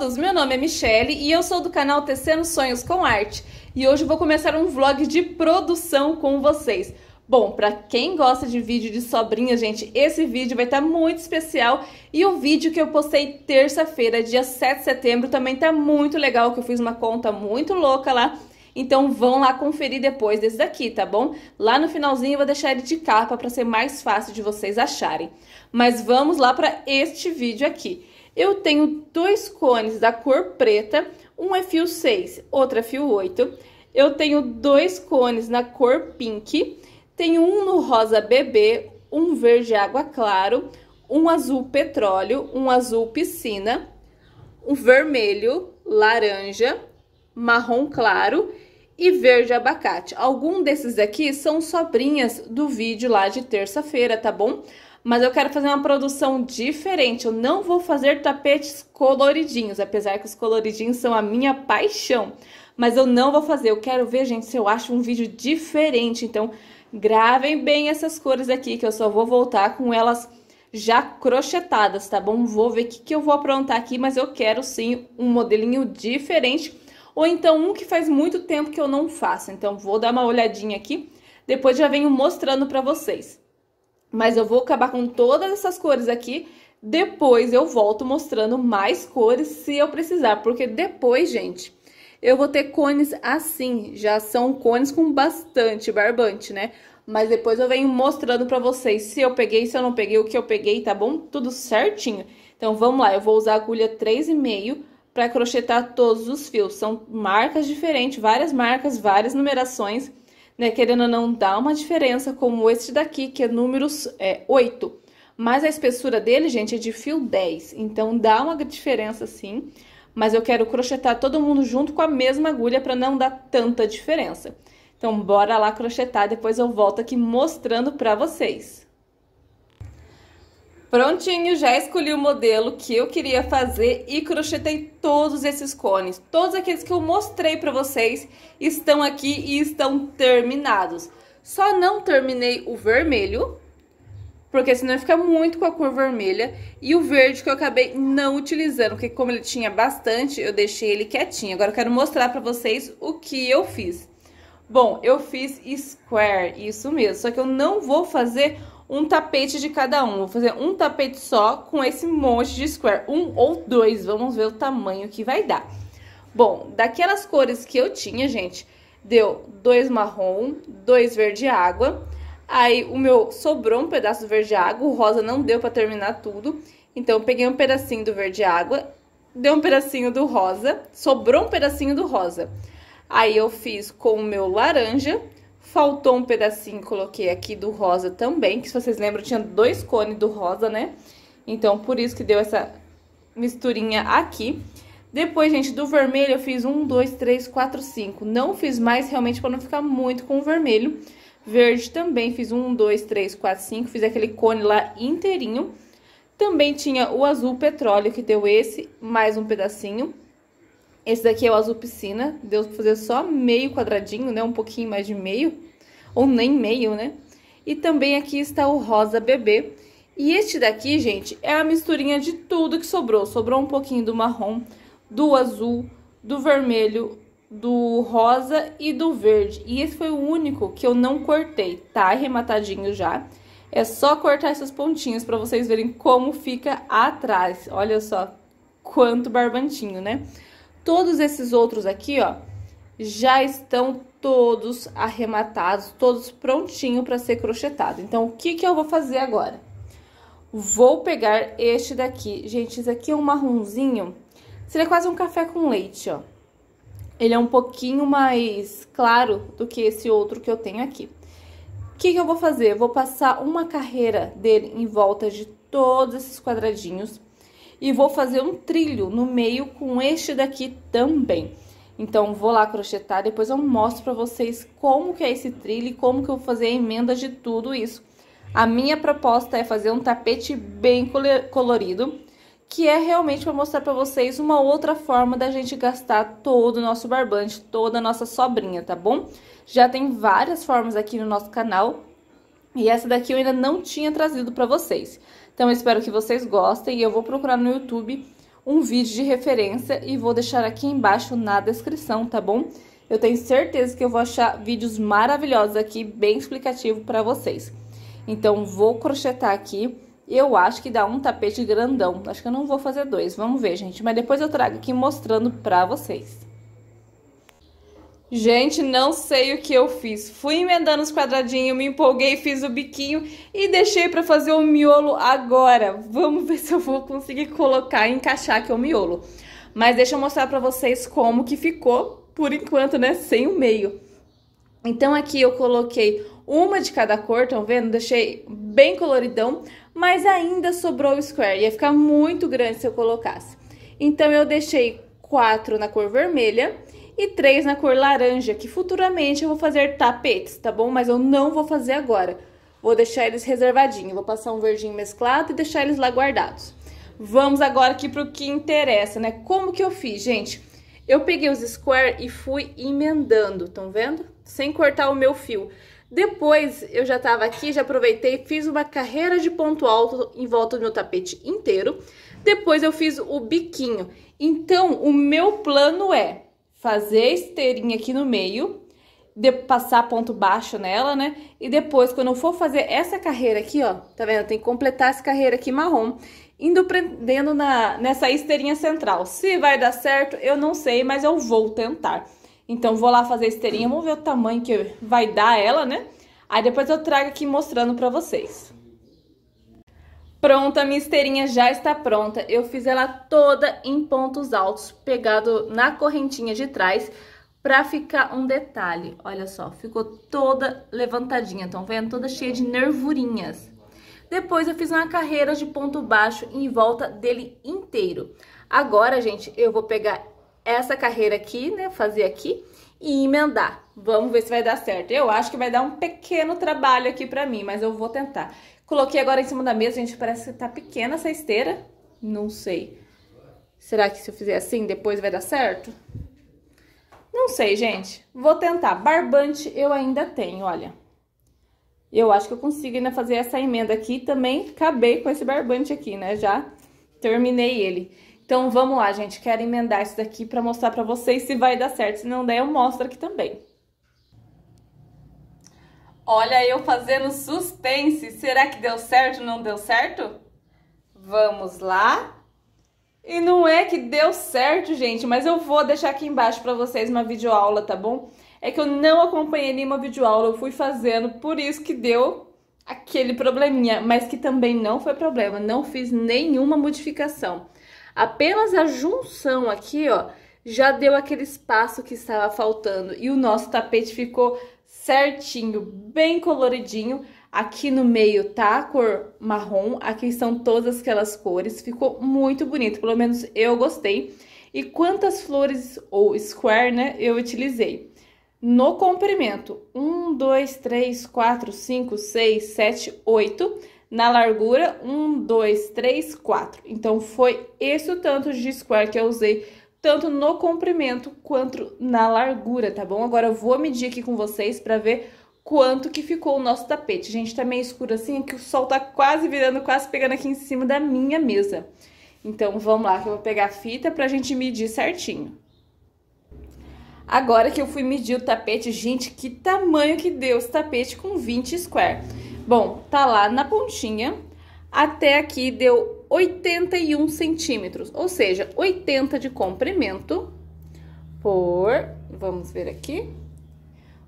todos! Meu nome é Michele e eu sou do canal Tecendo Sonhos com Arte e hoje vou começar um vlog de produção com vocês. Bom, para quem gosta de vídeo de sobrinha, gente, esse vídeo vai estar tá muito especial e o vídeo que eu postei terça-feira, dia 7 de setembro, também tá muito legal, que eu fiz uma conta muito louca lá. Então vão lá conferir depois desse daqui, tá bom? Lá no finalzinho eu vou deixar ele de capa para ser mais fácil de vocês acharem. Mas vamos lá para este vídeo aqui eu tenho dois cones da cor preta, um é fio 6, outro é fio 8. Eu tenho dois cones na cor pink, tenho um no rosa bebê, um verde água claro, um azul petróleo, um azul piscina, um vermelho, laranja, marrom claro e verde abacate. Algum desses aqui são sobrinhas do vídeo lá de terça-feira, tá bom? mas eu quero fazer uma produção diferente. Eu não vou fazer tapetes coloridinhos, apesar que os coloridinhos são a minha paixão. Mas eu não vou fazer. Eu quero ver, gente, se eu acho um vídeo diferente. Então, gravem bem essas cores aqui, que eu só vou voltar com elas já crochetadas, tá bom? Vou ver o que, que eu vou aprontar aqui, mas eu quero sim um modelinho diferente. Ou então um que faz muito tempo que eu não faço. Então, vou dar uma olhadinha aqui. Depois já venho mostrando pra vocês. Mas eu vou acabar com todas essas cores aqui. Depois eu volto mostrando mais cores se eu precisar, porque depois, gente, eu vou ter cones assim. Já são cones com bastante barbante, né? Mas depois eu venho mostrando pra vocês se eu peguei, se eu não peguei, o que eu peguei, tá bom? Tudo certinho. Então, vamos lá. Eu vou usar a agulha 3,5 para crochetar todos os fios. São marcas diferentes, várias marcas, várias numerações né, querendo ou não, dá uma diferença como este daqui, que é número é, 8. Mas a espessura dele, gente, é de fio 10, então dá uma diferença sim. Mas eu quero crochetar todo mundo junto com a mesma agulha para não dar tanta diferença. Então, bora lá crochetar, depois eu volto aqui mostrando para vocês. Prontinho, já escolhi o modelo que eu queria fazer e crochetei todos esses cones. Todos aqueles que eu mostrei para vocês estão aqui e estão terminados. Só não terminei o vermelho, porque senão fica muito com a cor vermelha. E o verde que eu acabei não utilizando, porque como ele tinha bastante, eu deixei ele quietinho. Agora eu quero mostrar para vocês o que eu fiz. Bom, eu fiz square, isso mesmo, só que eu não vou fazer um tapete de cada um. Vou fazer um tapete só com esse monte de square, um ou dois. Vamos ver o tamanho que vai dar. Bom, daquelas cores que eu tinha, gente, deu dois marrom, dois verde água. Aí o meu sobrou um pedaço do verde água, o rosa não deu para terminar tudo. Então eu peguei um pedacinho do verde água, deu um pedacinho do rosa, sobrou um pedacinho do rosa. Aí eu fiz com o meu laranja Faltou um pedacinho, coloquei aqui do rosa também, que se vocês lembram, tinha dois cones do rosa, né? Então, por isso que deu essa misturinha aqui. Depois, gente, do vermelho eu fiz um, dois, três, quatro, cinco. Não fiz mais realmente para não ficar muito com o vermelho. Verde também fiz um, dois, três, quatro, cinco. Fiz aquele cone lá inteirinho. Também tinha o azul petróleo que deu esse, mais um pedacinho. Esse daqui é o azul piscina, deu pra fazer só meio quadradinho, né? Um pouquinho mais de meio, ou nem meio, né? E também aqui está o rosa bebê. E este daqui, gente, é a misturinha de tudo que sobrou. Sobrou um pouquinho do marrom, do azul, do vermelho, do rosa e do verde. E esse foi o único que eu não cortei, tá arrematadinho já. É só cortar essas pontinhas pra vocês verem como fica atrás. Olha só quanto barbantinho, né? Todos esses outros aqui, ó, já estão todos arrematados, todos prontinho para ser crochetado. Então, o que que eu vou fazer agora? Vou pegar este daqui. Gente, esse aqui é um marronzinho. Seria é quase um café com leite, ó. Ele é um pouquinho mais claro do que esse outro que eu tenho aqui. O que que eu vou fazer? Eu vou passar uma carreira dele em volta de todos esses quadradinhos e vou fazer um trilho no meio com este daqui também. Então, vou lá crochetar, depois eu mostro pra vocês como que é esse trilho e como que eu vou fazer a emenda de tudo isso. A minha proposta é fazer um tapete bem colorido, que é realmente para mostrar para vocês uma outra forma da gente gastar todo o nosso barbante, toda a nossa sobrinha, tá bom? Já tem várias formas aqui no nosso canal, e essa daqui eu ainda não tinha trazido para vocês. Então eu espero que vocês gostem e eu vou procurar no YouTube um vídeo de referência e vou deixar aqui embaixo na descrição, tá bom? Eu tenho certeza que eu vou achar vídeos maravilhosos aqui, bem explicativo para vocês. Então vou crochetar aqui. Eu acho que dá um tapete grandão. Acho que eu não vou fazer dois. Vamos ver, gente. Mas depois eu trago aqui mostrando pra vocês. Gente, não sei o que eu fiz. Fui emendando os quadradinhos, me empolguei, fiz o biquinho e deixei para fazer o miolo agora. Vamos ver se eu vou conseguir colocar e encaixar aqui o miolo. Mas deixa eu mostrar para vocês como que ficou por enquanto, né, sem o meio. Então aqui eu coloquei uma de cada cor, estão vendo? Deixei bem coloridão, mas ainda sobrou o square. Ia ficar muito grande se eu colocasse. Então eu deixei quatro na cor vermelha e três na cor laranja, que futuramente eu vou fazer tapetes, tá bom? Mas eu não vou fazer agora. Vou deixar eles reservadinhos, vou passar um verdinho mesclado e deixar eles lá guardados. Vamos agora aqui pro que interessa, né? Como que eu fiz, gente? Eu peguei os square e fui emendando, estão vendo? Sem cortar o meu fio. Depois eu já estava aqui, já aproveitei, fiz uma carreira de ponto alto em volta do meu tapete inteiro. Depois eu fiz o biquinho. Então, o meu plano é fazer esteirinha aqui no meio, de, passar ponto baixo nela, né? E depois, quando eu for fazer essa carreira aqui, ó, tá vendo? Tem que completar essa carreira aqui marrom, indo prendendo na, nessa esteirinha central. Se vai dar certo, eu não sei, mas eu vou tentar. Então, vou lá fazer a esteirinha, vamos ver o tamanho que vai dar ela, né? Aí depois eu trago aqui mostrando pra vocês. Pronta, minha esteirinha já está pronta. Eu fiz ela toda em pontos altos, pegado na correntinha de trás, pra ficar um detalhe. Olha só, ficou toda levantadinha, estão vendo? Toda cheia de nervurinhas. Depois eu fiz uma carreira de ponto baixo em volta dele inteiro. Agora, gente, eu vou pegar essa carreira aqui, né, fazer aqui e emendar. Vamos ver se vai dar certo. Eu acho que vai dar um pequeno trabalho aqui pra mim, mas eu vou tentar. Coloquei agora em cima da mesa, gente, parece que tá pequena essa esteira. Não sei. Será que se eu fizer assim, depois vai dar certo? Não sei, gente. Vou tentar. Barbante eu ainda tenho, olha. Eu acho que eu consigo ainda fazer essa emenda aqui. Também acabei com esse barbante aqui, né? Já terminei ele. Então, vamos lá, gente. Quero emendar isso daqui pra mostrar pra vocês se vai dar certo. Se não der, eu mostro aqui também. Olha eu fazendo suspense. Será que deu certo ou não deu certo? Vamos lá. E não é que deu certo, gente, mas eu vou deixar aqui embaixo para vocês uma videoaula, tá bom? É que eu não acompanhei nenhuma videoaula, eu fui fazendo, por isso que deu aquele probleminha, mas que também não foi problema, não fiz nenhuma modificação. Apenas a junção aqui, ó, já deu aquele espaço que estava faltando e o nosso tapete ficou certinho, bem coloridinho. Aqui no meio tá a cor marrom, aqui são todas aquelas cores. Ficou muito bonito, pelo menos eu gostei. E quantas flores ou square, né, eu utilizei? No comprimento, 1, 2, 3, 4, 5, 6, 7, 8. Na largura, 1, 2, 3, 4. Então, foi esse o tanto de square que eu usei tanto no comprimento quanto na largura, tá bom? Agora eu vou medir aqui com vocês para ver quanto que ficou o nosso tapete. Gente, tá meio escuro assim, é que o sol tá quase virando, quase pegando aqui em cima da minha mesa. Então, vamos lá, que eu vou pegar a fita pra gente medir certinho. Agora que eu fui medir o tapete, gente, que tamanho que deu esse tapete com 20 square. Bom, tá lá na pontinha, até aqui deu 81 centímetros, ou seja, 80 de comprimento por, vamos ver aqui,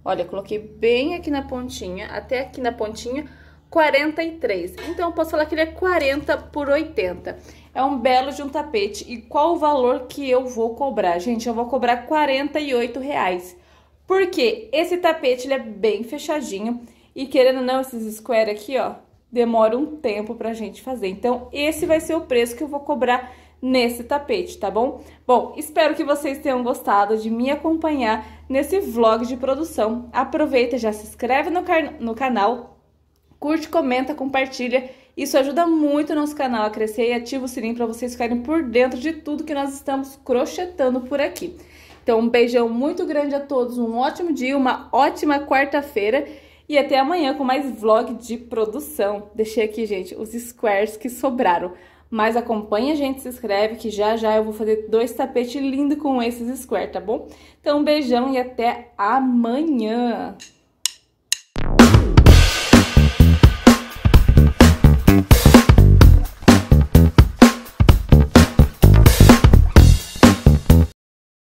olha, coloquei bem aqui na pontinha, até aqui na pontinha, 43. Então, eu posso falar que ele é 40 por 80. É um belo de um tapete. E qual o valor que eu vou cobrar? Gente, eu vou cobrar 48 reais. Porque esse tapete, ele é bem fechadinho. E querendo ou não, esses square aqui, ó, demora um tempo pra gente fazer. Então, esse vai ser o preço que eu vou cobrar nesse tapete, tá bom? Bom, espero que vocês tenham gostado de me acompanhar nesse vlog de produção. Aproveita, já se inscreve no, no canal, curte, comenta, compartilha. Isso ajuda muito o nosso canal a crescer e ativa o sininho para vocês ficarem por dentro de tudo que nós estamos crochetando por aqui. Então, um beijão muito grande a todos, um ótimo dia, uma ótima quarta-feira e até amanhã com mais vlog de produção. Deixei aqui, gente, os squares que sobraram. Mas acompanha a gente, se inscreve, que já já eu vou fazer dois tapetes lindos com esses squares, tá bom? Então, um beijão e até amanhã!